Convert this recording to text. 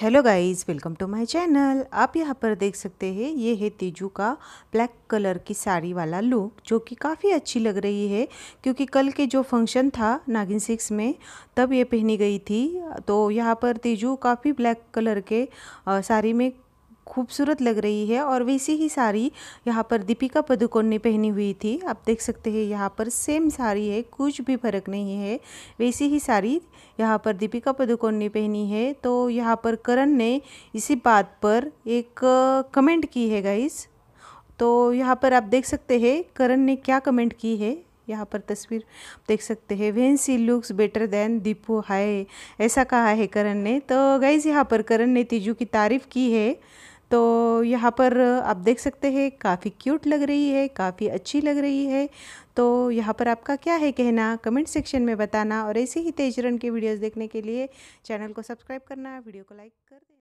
hello guys welcome to my channel आप यहाँ पर देख सकते हैं ये है तेजू का ब्लैक कलर की साड़ी वाला लुक जो कि काफ़ी अच्छी लग रही है क्योंकि कल के जो फंक्शन था नागिन सिक्स में तब ये पहनी गई थी तो यहाँ पर तेजू काफ़ी ब्लैक कलर के साड़ी में खूबसूरत लग रही है और वैसी ही साड़ी यहाँ पर दीपिका पदुकोण ने पहनी हुई थी आप देख सकते हैं यहाँ पर सेम साड़ी है कुछ भी फर्क नहीं है वैसी ही साड़ी यहाँ पर दीपिका पदुकोण ने पहनी है तो यहाँ पर करण ने इसी बात पर एक कमेंट की है गाइस तो यहाँ पर आप देख सकते हैं करण ने क्या कमेंट की है यहाँ पर तस्वीर देख सकते हैं when she looks better than Deepu हाय ऐसा कहा है करण ने तो गाइज यहाँ पर करण ने तीजू की तारीफ़ की है तो यहाँ पर आप देख सकते हैं काफ़ी क्यूट लग रही है काफ़ी अच्छी लग रही है तो यहाँ पर आपका क्या है कहना कमेंट सेक्शन में बताना और ऐसे ही तेजरन के वीडियोस देखने के लिए चैनल को सब्सक्राइब करना वीडियो को लाइक कर देना